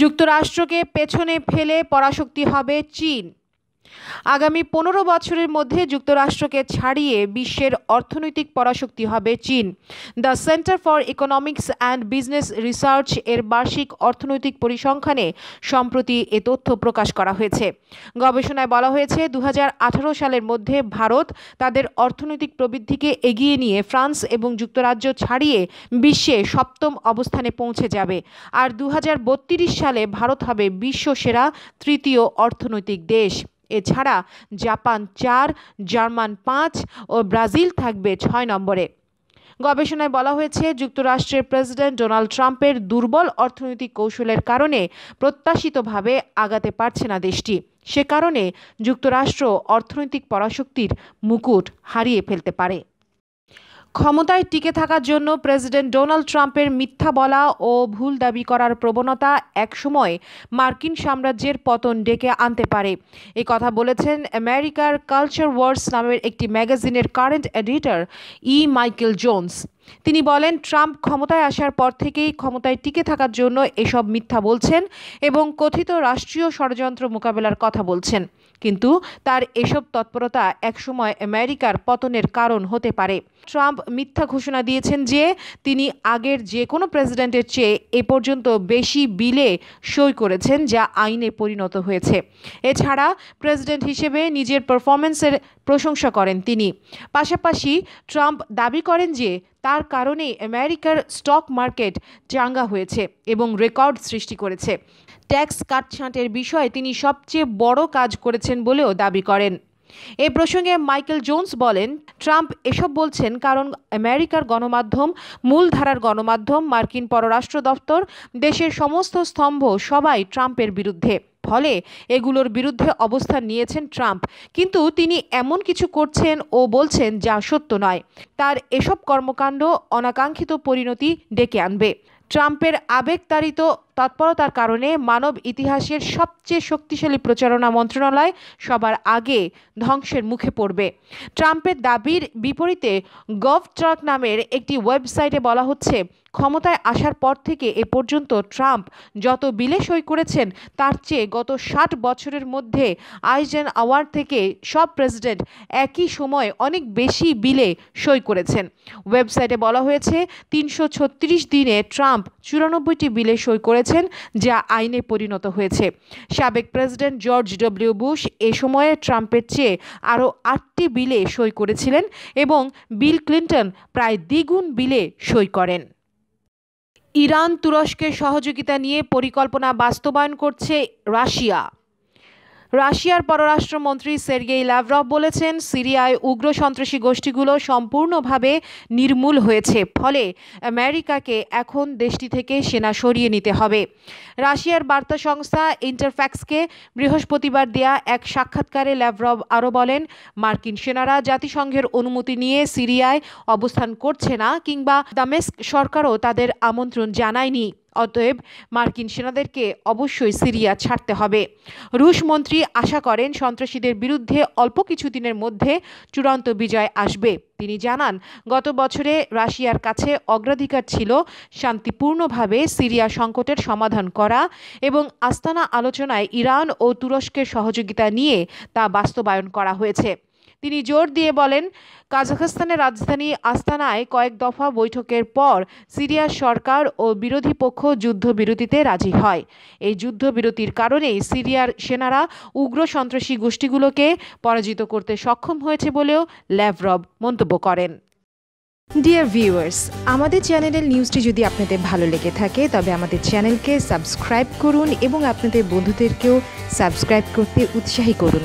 যুক্তরাষ্ট্রকে পেছনে ফেলে পরাশক্তি হবে চীন আগামী পনেরো বছরের মধ্যে যুক্তরাষ্ট্রকে ছাড়িয়ে বিশ্বের অর্থনৈতিক পরাশক্তি হবে চীন the centre for economics and business research এর বার্ষিক অর্থনৈতিক পরিসংখ্যানে সম্প্রতি এ তথ্য প্রকাশ করা হয়েছে গবেষণায় বলা হয়েছে দু সালের মধ্যে ভারত তাদের অর্থনৈতিক প্রবৃদ্ধিকে এগিয়ে নিয়ে ফ্রান্স এবং যুক্তরাজ্য ছাড়িয়ে বিশ্বে সপ্তম অবস্থানে পৌঁছে যাবে আর দু সালে ভারত হবে বিশ্ব সেরা তৃতীয় অর্থনৈতিক দেশ এছাড়া জাপান চার জার্মান পাঁচ ও ব্রাজিল থাকবে ছয় নম্বরে গবেষণায় বলা হয়েছে যুক্তরাষ্ট্রের প্রেসিডেন্ট ডোনাল্ড ট্রাম্পের দুর্বল অর্থনৈতিক কৌশলের কারণে প্রত্যাশিতভাবে আগাতে পারছে না দেশটি সে কারণে যুক্তরাষ্ট্র অর্থনৈতিক পরাশক্তির মুকুট হারিয়ে ফেলতে পারে ক্ষমতায় টিকে থাকার জন্য প্রেসিডেন্ট ডোনাল্ড ট্রাম্পের মিথ্যা বলা ও ভুল দাবি করার প্রবণতা একসময় মার্কিন সাম্রাজ্যের পতন ডেকে আনতে পারে এই কথা বলেছেন আমেরিকার কালচার ওয়ার্ডস নামের একটি ম্যাগাজিনের current editor E Michael Jones তিনি বলেন ট্রাম্প ক্ষমতায় আসার পর থেকেই ক্ষমতায় টিকে থাকার জন্য এসব মিথ্যা বলছেন এবং কথিত রাষ্ট্রীয় ষড়যন্ত্র মোকাবেলার কথা বলছেন কিন্তু তার এসব তৎপরতা একসময় আমেরিকার পতনের কারণ হতে পারে ট্রাম্প মিথ্যা ঘোষণা দিয়েছেন যে তিনি আগের যে কোনো প্রেসিডেন্টের চেয়ে এ পর্যন্ত বেশি বিলে সই করেছেন যা আইনে পরিণত হয়েছে এছাড়া প্রেসিডেন্ট হিসেবে নিজের পারফরমেন্সের প্রশংসা করেন তিনি পাশাপাশি ট্রাম্প দাবি করেন যে তার কারণেই আমেরিকার স্টক মার্কেট চাঙ্গা হয়েছে এবং রেকর্ড সৃষ্টি করেছে ট্যাক্স কাটছাঁটের বিষয়ে তিনি সবচেয়ে বড় কাজ করেছেন বলেও দাবি করেন এ প্রসঙ্গে মাইকেল জোন্স বলেন ট্রাম্প এসব বলছেন কারণ আমেরিকার গণমাধ্যম মূলধারার গণমাধ্যম মার্কিন পররাষ্ট্র দপ্তর দেশের সমস্ত স্তম্ভ সবাই ট্রাম্পের বিরুদ্ধে ফলে এগুলোর বিরুদ্ধে অবস্থান নিয়েছেন ট্রাম্প কিন্তু তিনি এমন কিছু করছেন ও বলছেন যা সত্য নয় তার এসব কর্মকাণ্ড অনাকাঙ্ক্ষিত পরিণতি ডেকে আনবে ট্রাম্পের আবেগতাড়িত তৎপরতার কারণে মানব ইতিহাসের সবচেয়ে শক্তিশালী প্রচারণা মন্ত্রণালয় সবার আগে ধ্বংসের মুখে পড়বে ট্রাম্পের দাবির বিপরীতে গভ ট্রাক নামের একটি ওয়েবসাইটে বলা হচ্ছে ক্ষমতায় আসার পর থেকে এ পর্যন্ত ট্রাম্প যত বিলে সই করেছেন তার চেয়ে গত ষাট বছরের মধ্যে আইজেন আওয়ার থেকে সব প্রেসিডেন্ট একই সময় অনেক বেশি বিলে সই করেছেন ওয়েবসাইটে বলা হয়েছে তিনশো দিনে ট্রাম্প চুরানব্বইটি বিলে সই করেছেন করেছেন যা আইনে পরিণত হয়েছে সাবেক প্রেসিডেন্ট জর্জ ডব্লিউ বুশ এ সময়ে ট্রাম্পের চেয়ে আরও আটটি বিলে সই করেছিলেন এবং বিল ক্লিন্টন প্রায় দ্বিগুণ বিলে সই করেন ইরান তুরস্কের সহযোগিতা নিয়ে পরিকল্পনা বাস্তবায়ন করছে রাশিয়া রাশিয়ার পররাষ্ট্রমন্ত্রী সের্গেই লাভরভ বলেছেন সিরিয়ায় উগ্র সন্ত্রাসী গোষ্ঠীগুলো সম্পূর্ণভাবে নির্মূল হয়েছে ফলে আমেরিকাকে এখন দেশটি থেকে সেনা সরিয়ে নিতে হবে রাশিয়ার বার্তা সংস্থা ইন্টারফ্যাক্সকে বৃহস্পতিবার দেয়া এক সাক্ষাৎকারে ল্যাভরভ আরও বলেন মার্কিন সেনারা জাতিসংঘের অনুমতি নিয়ে সিরিয়ায় অবস্থান করছে না কিংবা দামেস্ক সরকারও তাদের আমন্ত্রণ জানায়নি অতএব মার্কিন সেনাদেরকে অবশ্যই সিরিয়া ছাড়তে হবে রুশ মন্ত্রী আশা করেন সন্ত্রাসীদের বিরুদ্ধে অল্প কিছুদিনের মধ্যে চূড়ান্ত বিজয় আসবে তিনি জানান গত বছরে রাশিয়ার কাছে অগ্রাধিকার ছিল শান্তিপূর্ণভাবে সিরিয়া সংকটের সমাধান করা এবং আস্তানা আলোচনায় ইরান ও তুরস্কের সহযোগিতা নিয়ে তা বাস্তবায়ন করা হয়েছে তিনি জোর দিয়ে বলেন কাজাখস্তানের রাজধানী আস্তানায় কয়েক দফা বৈঠকের পর সিরিয়ার সরকার ও বিরোধী পক্ষ যুদ্ধবিরতিতে রাজি হয় এই যুদ্ধবিরতির কারণেই সিরিয়ার সেনারা উগ্র সন্ত্রাসী গোষ্ঠীগুলোকে পরাজিত করতে সক্ষম হয়েছে বলেও ল্যাভরব মন্তব্য করেন ডিয়ার ভিউয়ার্স আমাদের চ্যানেলের নিউজটি যদি আপনাদের ভালো লেগে থাকে তবে আমাদের চ্যানেলকে সাবস্ক্রাইব করুন এবং আপনাদের বন্ধুদেরকেও সাবস্ক্রাইব করতে উৎসাহী করুন